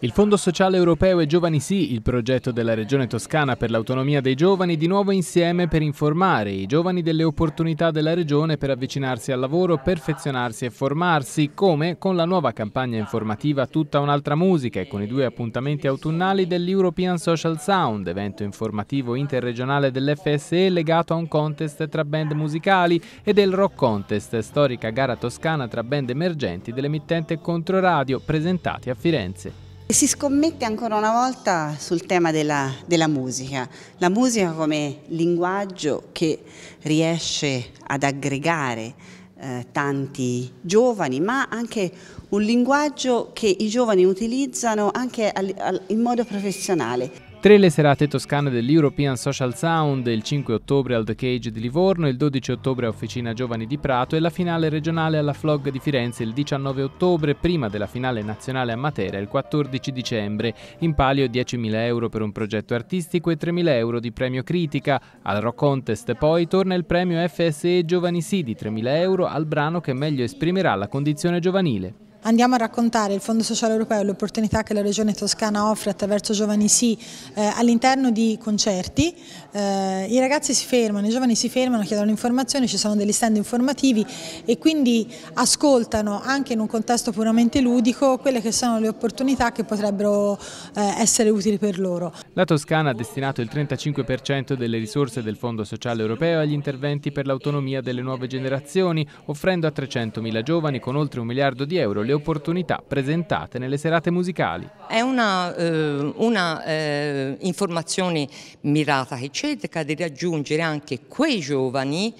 Il Fondo Sociale Europeo e Giovani Sì, il progetto della Regione Toscana per l'autonomia dei giovani, di nuovo insieme per informare i giovani delle opportunità della Regione per avvicinarsi al lavoro, perfezionarsi e formarsi, come con la nuova campagna informativa Tutta un'altra musica e con i due appuntamenti autunnali dell'European Social Sound, evento informativo interregionale dell'FSE legato a un contest tra band musicali e del Rock Contest, storica gara toscana tra band emergenti dell'emittente Controradio, presentati a Firenze. Si scommette ancora una volta sul tema della, della, musica, la musica come linguaggio che riesce ad aggregare eh, tanti giovani, ma anche un linguaggio che i giovani utilizzano anche al, al, in modo professionale. Tre le serate toscane dell'European Social Sound, il 5 ottobre al The Cage di Livorno, il 12 ottobre a Officina Giovani di Prato e la finale regionale alla Flog di Firenze il 19 ottobre, prima della finale nazionale a Matera il 14 dicembre. In palio 10.000 euro per un progetto artistico e 3.000 euro di premio critica. Al Rock Contest poi torna il premio FSE Giovani Sì di 3.000 euro al brano che meglio esprimerà la condizione giovanile andiamo a raccontare il Fondo Sociale Europeo e l'opportunità che la Regione Toscana offre attraverso Giovani Sì eh, all'interno di concerti. Eh, I ragazzi si fermano, i giovani si fermano, chiedono informazioni, ci sono degli stand informativi e quindi ascoltano anche in un contesto puramente ludico quelle che sono le opportunità che potrebbero eh, essere utili per loro. La Toscana ha destinato il 35% delle risorse del Fondo Sociale Europeo agli interventi per l'autonomia delle nuove generazioni, offrendo a 300.000 giovani con oltre un miliardo di euro le opportunità presentate nelle serate musicali. È una, eh, una eh, informazione mirata che cerca di raggiungere anche quei giovani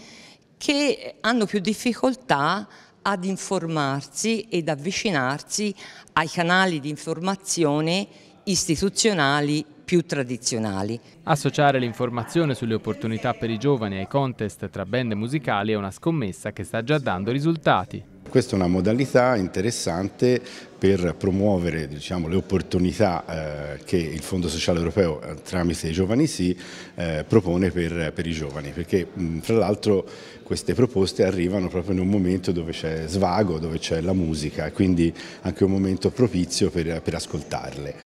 che hanno più difficoltà ad informarsi ed avvicinarsi ai canali di informazione istituzionali più tradizionali. Associare l'informazione sulle opportunità per i giovani ai contest tra band musicali è una scommessa che sta già dando risultati. Questa è una modalità interessante per promuovere diciamo, le opportunità eh, che il Fondo Sociale Europeo eh, tramite i giovani sì eh, propone per, per, i giovani, perché mh, mm, fra l'altro queste proposte arrivano proprio in un momento dove c'è svago, dove c'è la musica, quindi anche un momento propizio per, per ascoltarle.